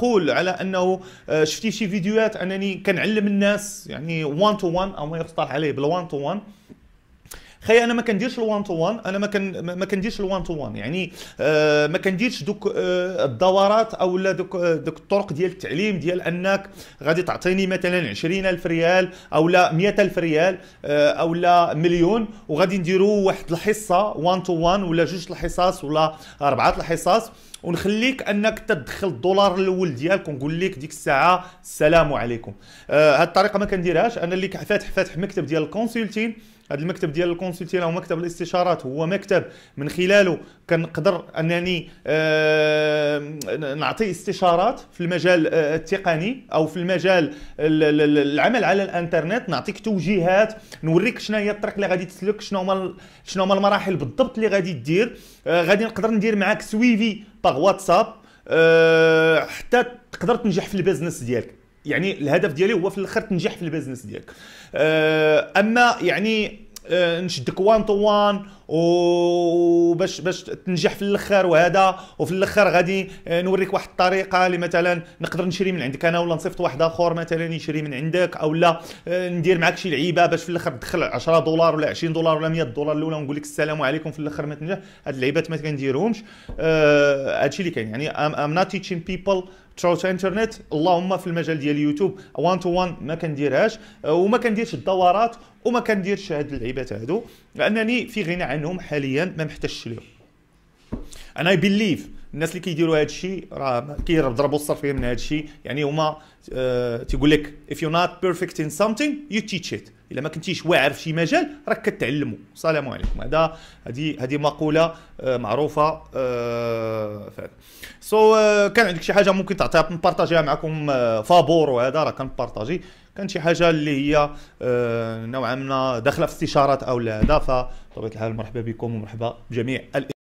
قول على انه آه، شفتي شي فيديوهات انني كنعلم الناس يعني 1 تو 1 او ما يصطلح عليه بال 1 تو 1 خي انا ما كنديرش الوان تو وان انا ما كن ما كنديرش الوان تو وان يعني آه ما كنديرش دوك آه الدورات او لا دوك آه دوك الطرق ديال التعليم ديال انك غادي تعطيني مثلا 20000 ريال او لا 100000 ريال آه او لا مليون وغادي نديروا واحد الحصه وان تو وان ولا جوج الحصص ولا اربعه الحصص ونخليك انك تدخل الدولار الاول ديالك ونقول لك ديك الساعه السلام عليكم آه الطريقه ما كنديرهاش انا اللي فاتح فاتح مكتب ديال الكونسلتين هذا المكتب ديال الكونسلتي او مكتب الاستشارات هو مكتب من خلاله كنقدر انني آه نعطي استشارات في المجال آه التقني او في المجال العمل على الانترنت نعطيك توجيهات نوريك شنو هي الطريق اللي غادي تسلك شنو هما شنو هما المراحل بالضبط اللي غادي دير آه غادي نقدر ندير معاك سويفي باغ واتساب حتى تقدر تنجح في البيزنس ديالك يعني الهدف ديالي هو في الاخر تنجح في البيزنس ديالك آه، اما يعني آه، نشدك وان تو وان وباش باش تنجح في الاخر وهذا وفي الاخر غادي آه، نوريك واحد الطريقه اللي مثلا نقدر نشري من عندك انا ولا نصيفط واحد اخر مثلا يشري من عندك او لا آه، ندير معك شي لعيبه باش في الاخر تدخل 10 دولار ولا 20 دولار ولا 100 دولار الاولى ونقول لك السلام عليكم في الاخر ما تنجح هاد اللعيبات ما كنديرهمش آه، هادشي اللي كاين يعني ام نوت تيتشين بيبل تروت انترنت اللهم في المجال ديال اليوتيوب 1 تو 1 ما كنديرهاش وما كنديرش الدورات وما كنديرش هاد اللعيبات هادو لانني في غنى عنهم حاليا ما محتاجش ليهم انا اي بيليف الناس اللي كيديروا هذا الشيء راه كيضربوا الصرفيه من هذا الشيء يعني هما آه، تيقول لك اف يو نوت بيرفكت ان سامثينغ يو تيتش ات الا ما كنتيش واعر في شي مجال راك كتعلمو السلام عليكم هذا هذه هذه مقوله آه، معروفه آه، فعلا سو so, آه، كان عندك شي حاجه ممكن تعطيها نبارطاجيها معكم فابور وهذا راه كنبارطاجي كان شي حاجه اللي هي نوعا ما داخله في استشارات او لا هذا فبطبيعه الحال مرحبا بكم ومرحبا بجميع